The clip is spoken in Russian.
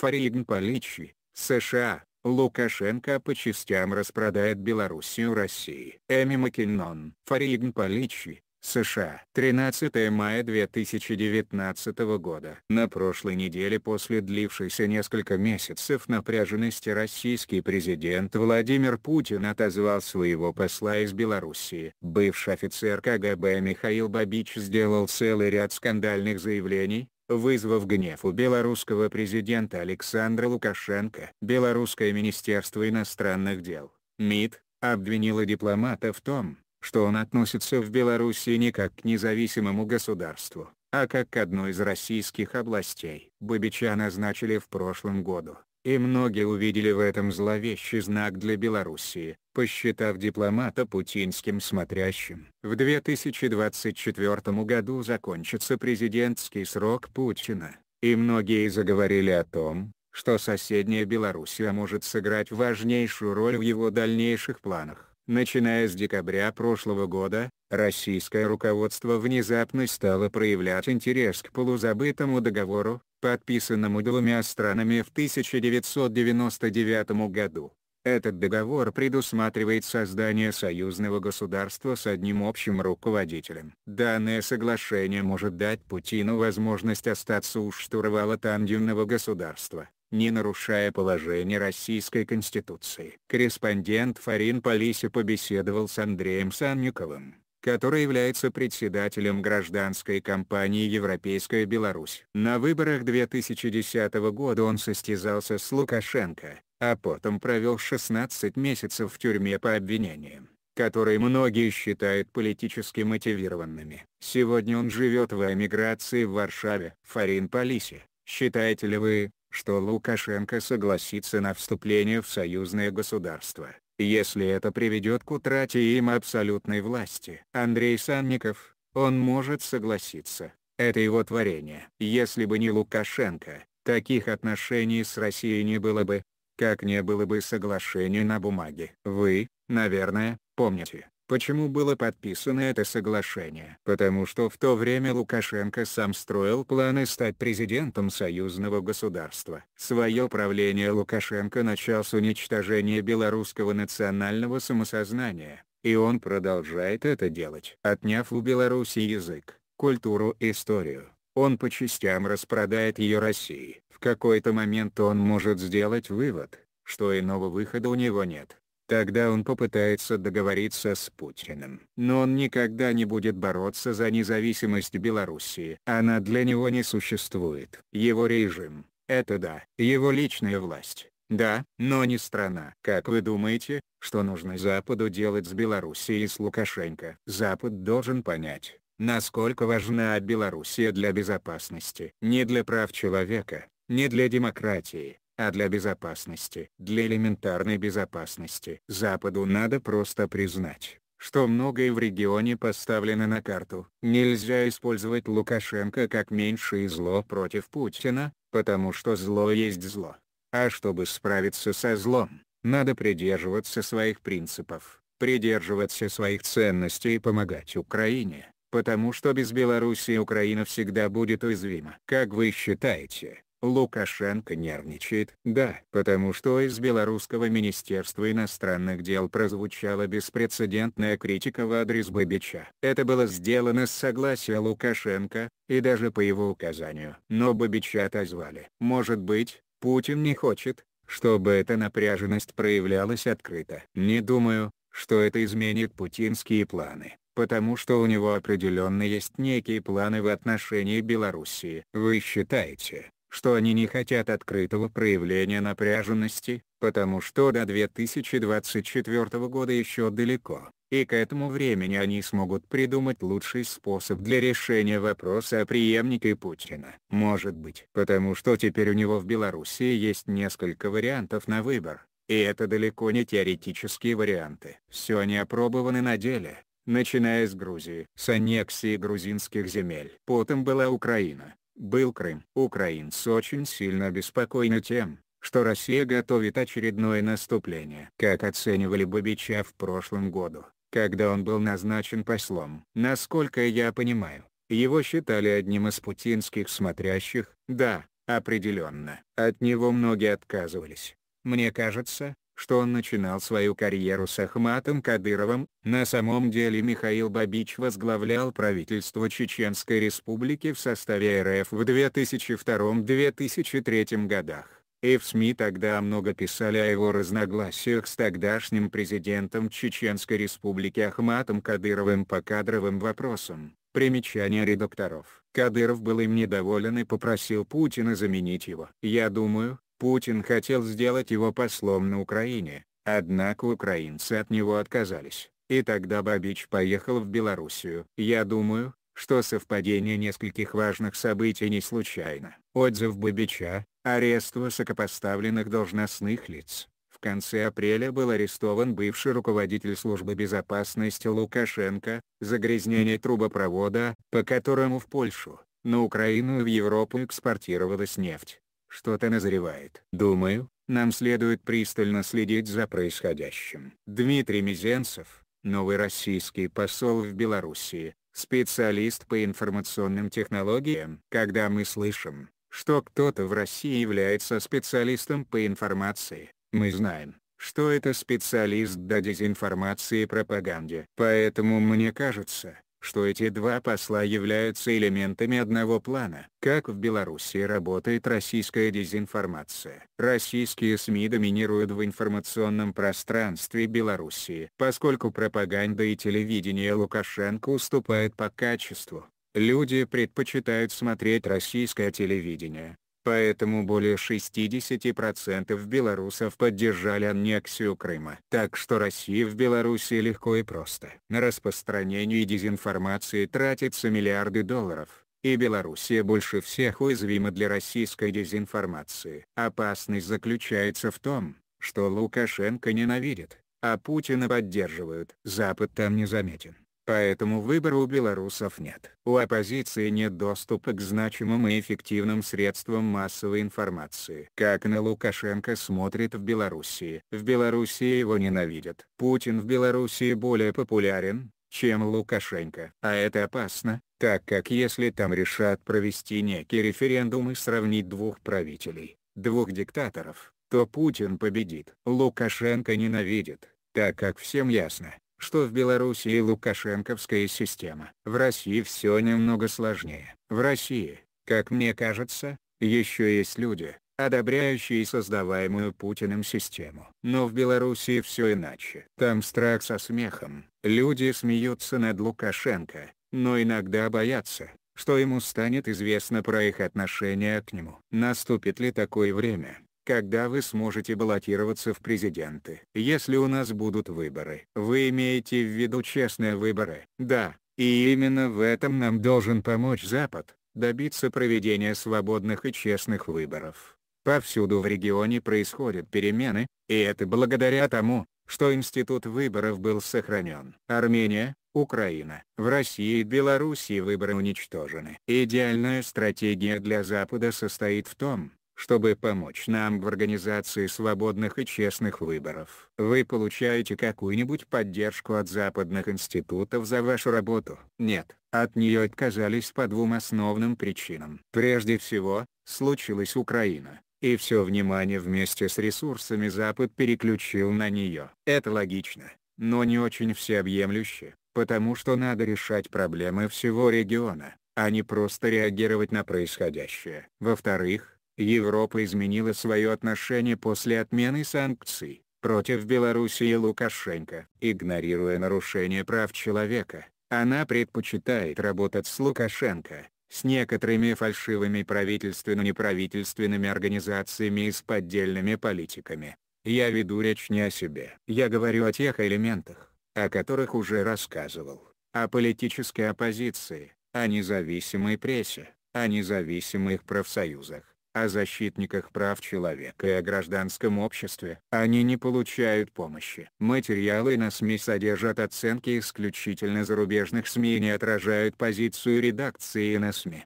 Фаригн Поличи, США, Лукашенко по частям распродает Белоруссию России. Эми Маккинон, Фаригн Поличи, США. 13 мая 2019 года. На прошлой неделе после длившейся несколько месяцев напряженности российский президент Владимир Путин отозвал своего посла из Белоруссии. Бывший офицер КГБ Михаил Бабич сделал целый ряд скандальных заявлений, вызвав гнев у белорусского президента Александра Лукашенко. Белорусское министерство иностранных дел, МИД, обвинило дипломата в том, что он относится в Беларуси не как к независимому государству, а как к одной из российских областей. Бабича назначили в прошлом году, и многие увидели в этом зловещий знак для Белоруссии, посчитав дипломата путинским смотрящим. В 2024 году закончится президентский срок Путина, и многие заговорили о том, что соседняя Белоруссия может сыграть важнейшую роль в его дальнейших планах. Начиная с декабря прошлого года, российское руководство внезапно стало проявлять интерес к полузабытому договору, подписанному двумя странами в 1999 году. Этот договор предусматривает создание союзного государства с одним общим руководителем. Данное соглашение может дать Путину возможность остаться у штурвала тандемного государства, не нарушая положение Российской Конституции. Корреспондент Фарин Полиси побеседовал с Андреем Санниковым который является председателем гражданской компании «Европейская Беларусь». На выборах 2010 года он состязался с Лукашенко, а потом провел 16 месяцев в тюрьме по обвинениям, которые многие считают политически мотивированными. Сегодня он живет в эмиграции в Варшаве. Фарин Полиси, считаете ли вы, что Лукашенко согласится на вступление в союзное государство, если это приведет к утрате им абсолютной власти? Андрей Санников, он может согласиться, это его творение. Если бы не Лукашенко, таких отношений с Россией не было бы, как не было бы соглашений на бумаге. Вы, наверное, помните, почему было подписано это соглашение. Потому что в то время Лукашенко сам строил планы стать президентом союзного государства. Свое правление Лукашенко начал с уничтожения белорусского национального самосознания, и он продолжает это делать. Отняв у Беларуси язык, культуру и историю, он по частям распродает ее России. В какой-то момент он может сделать вывод, что иного выхода у него нет. Тогда он попытается договориться с Путиным. Но он никогда не будет бороться за независимость Белоруссии. Она для него не существует. Его режим – это да. Его личная власть – да, но не страна. Как вы думаете, что нужно Западу делать с Белоруссией и с Лукашенко? Запад должен понять, насколько важна Белоруссия для безопасности. Не для прав человека, не для демократии, а для безопасности. Для элементарной безопасности. Западу надо просто признать, что многое в регионе поставлено на карту. Нельзя использовать Лукашенко как меньшее зло против Путина, потому что зло есть зло. А чтобы справиться со злом, надо придерживаться своих принципов, придерживаться своих ценностей и помогать Украине, потому что без Беларуси Украина всегда будет уязвима. Как вы считаете, Лукашенко нервничает. Да, потому что из белорусского министерства иностранных дел прозвучала беспрецедентная критика в адрес Бабича. Это было сделано с согласия Лукашенко, и даже по его указанию. Но Бабича отозвали. Может быть, Путин не хочет, чтобы эта напряженность проявлялась открыто. Не думаю, что это изменит путинские планы потому что у него определенно есть некие планы в отношении Белоруссии. Вы считаете, что они не хотят открытого проявления напряженности, потому что до 2024 года еще далеко, и к этому времени они смогут придумать лучший способ для решения вопроса о преемнике Путина. Может быть, потому что теперь у него в Белоруссии есть несколько вариантов на выбор, и это далеко не теоретические варианты. Все они опробованы на деле, начиная с Грузии, с аннексии грузинских земель. Потом была Украина, был Крым. Украинцы очень сильно обеспокоены тем, что Россия готовит очередное наступление. Как оценивали Бабича в прошлом году, когда он был назначен послом. Насколько я понимаю, его считали одним из путинских смотрящих. Да, определенно. От него многие отказывались. Мне кажется, что он начинал свою карьеру с Ахматом Кадыровым, на самом деле Михаил Бабич возглавлял правительство Чеченской Республики в составе РФ в 2002-2003 годах. И в СМИ тогда много писали о его разногласиях с тогдашним президентом Чеченской Республики Ахматом Кадыровым по кадровым вопросам. Примечание редакторов. Кадыров был им недоволен и попросил Путина заменить его. Я думаю, Путин хотел сделать его послом на Украине, однако украинцы от него отказались, и тогда Бабич поехал в Белоруссию. Я думаю, что совпадение нескольких важных событий не случайно. Отзыв Бабича, арест высокопоставленных должностных лиц. В конце апреля был арестован бывший руководитель службы безопасности Лукашенко, загрязнение трубопровода, по которому в Польшу, на Украину и в Европу экспортировалась нефть. Что-то назревает. Думаю, нам следует пристально следить за происходящим. Дмитрий Мизенцев, новый российский посол в Белоруссии, специалист по информационным технологиям. Когда мы слышим, что кто-то в России является специалистом по информации, мы знаем, что это специалист до дезинформации и пропаганде. Поэтому мне кажется, что эти два посла являются элементами одного плана. Как в Беларуси работает российская дезинформация? Российские СМИ доминируют в информационном пространстве Беларуси, поскольку пропаганда и телевидение Лукашенко уступают по качеству. Люди предпочитают смотреть российское телевидение, Поэтому более 60% белорусов поддержали аннексию Крыма. Так что России в Беларуси легко и просто. На распространение дезинформации тратятся миллиарды долларов. И Белоруссия больше всех уязвима для российской дезинформации. Опасность заключается в том, что Лукашенко ненавидит, а Путина поддерживают. Запад там не заметен. Поэтому выбора у белорусов нет. У оппозиции нет доступа к значимым и эффективным средствам массовой информации. Как на Лукашенко смотрит в Белоруссии. В Белоруссии его ненавидят. Путин в Белоруссии более популярен, чем Лукашенко. А это опасно, так как если там решат провести некий референдум и сравнить двух правителей, двух диктаторов, то Путин победит. Лукашенко ненавидит, так как всем ясно, что в Белоруссии лукашенковская система. В России все немного сложнее. В России, как мне кажется, еще есть люди, одобряющие создаваемую Путиным систему. Но в Белоруссии все иначе. Там страх со смехом. Люди смеются над Лукашенко, но иногда боятся, что ему станет известно про их отношение к нему. Наступит ли такое время, когда вы сможете баллотироваться в президенты. Если у нас будут выборы. Вы имеете в виду честные выборы? Да, и именно в этом нам должен помочь Запад, добиться проведения свободных и честных выборов. Повсюду в регионе происходят перемены, и это благодаря тому, что институт выборов был сохранен. Армения, Украина. В России и Белоруссии выборы уничтожены. Идеальная стратегия для Запада состоит в том, чтобы помочь нам в организации свободных и честных выборов. Вы получаете какую-нибудь поддержку от западных институтов за вашу работу? Нет. От нее отказались по двум основным причинам. Прежде всего, случилась Украина. И все внимание вместе с ресурсами Запад переключил на нее. Это логично, но не очень всеобъемлюще, потому что надо решать проблемы всего региона, а не просто реагировать на происходящее. Во-вторых, Европа изменила свое отношение после отмены санкций против Беларуси и Лукашенко. Игнорируя нарушение прав человека, она предпочитает работать с Лукашенко, с некоторыми фальшивыми правительственно-неправительственными организациями и с поддельными политиками. Я веду речь не о себе. Я говорю о тех элементах, о которых уже рассказывал. О политической оппозиции, о независимой прессе, о независимых профсоюзах, о защитниках прав человека и о гражданском обществе. Они не получают помощи. Материалы на СМИ содержат оценки исключительно зарубежных СМИ и не отражают позицию редакции на СМИ.